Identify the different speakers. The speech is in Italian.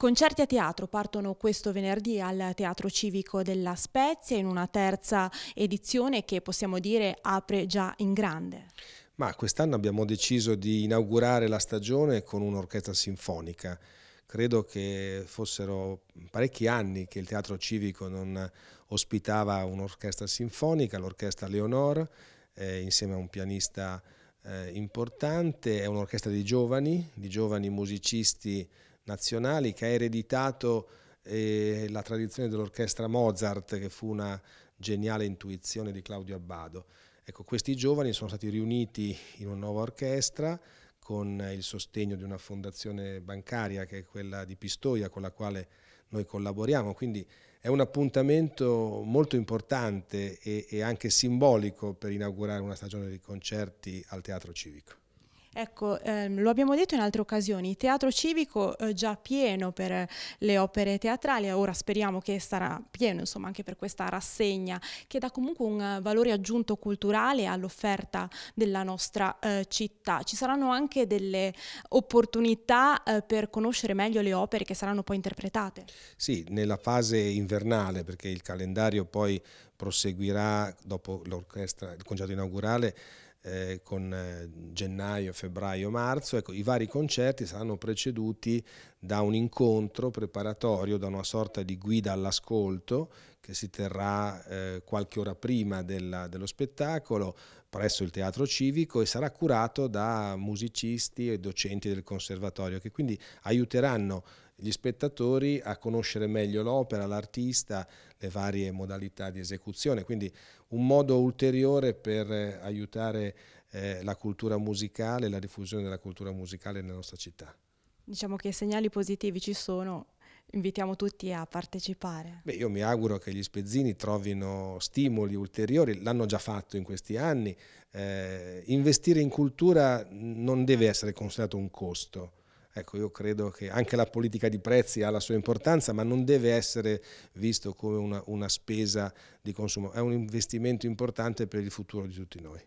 Speaker 1: Concerti a teatro partono questo venerdì al Teatro Civico della Spezia in una terza edizione che possiamo dire apre già in grande.
Speaker 2: Ma quest'anno abbiamo deciso di inaugurare la stagione con un'orchestra sinfonica. Credo che fossero parecchi anni che il Teatro Civico non ospitava un'orchestra sinfonica, l'orchestra Leonor, eh, insieme a un pianista eh, importante, è un'orchestra di giovani, di giovani musicisti nazionali, che ha ereditato eh, la tradizione dell'orchestra Mozart, che fu una geniale intuizione di Claudio Abbado. Ecco, questi giovani sono stati riuniti in una nuova orchestra con il sostegno di una fondazione bancaria che è quella di Pistoia con la quale noi collaboriamo, quindi è un appuntamento molto importante e, e anche simbolico per inaugurare una stagione di concerti al Teatro Civico.
Speaker 1: Ecco, ehm, lo abbiamo detto in altre occasioni, teatro civico eh, già pieno per le opere teatrali, ora speriamo che sarà pieno insomma anche per questa rassegna che dà comunque un eh, valore aggiunto culturale all'offerta della nostra eh, città. Ci saranno anche delle opportunità eh, per conoscere meglio le opere che saranno poi interpretate.
Speaker 2: Sì, nella fase invernale perché il calendario poi proseguirà dopo l'orchestra, il concerto inaugurale eh, con eh, gennaio, febbraio, marzo, ecco, i vari concerti saranno preceduti da un incontro preparatorio, da una sorta di guida all'ascolto che si terrà eh, qualche ora prima della, dello spettacolo presso il Teatro Civico e sarà curato da musicisti e docenti del conservatorio che quindi aiuteranno gli spettatori a conoscere meglio l'opera, l'artista, le varie modalità di esecuzione, quindi un modo ulteriore per eh, aiutare eh, la cultura musicale, la diffusione della cultura musicale nella nostra città.
Speaker 1: Diciamo che segnali positivi ci sono, invitiamo tutti a partecipare.
Speaker 2: Beh, io mi auguro che gli spezzini trovino stimoli ulteriori, l'hanno già fatto in questi anni. Eh, investire in cultura non deve essere considerato un costo, Ecco, io credo che anche la politica di prezzi ha la sua importanza, ma non deve essere visto come una, una spesa di consumo, è un investimento importante per il futuro di tutti noi.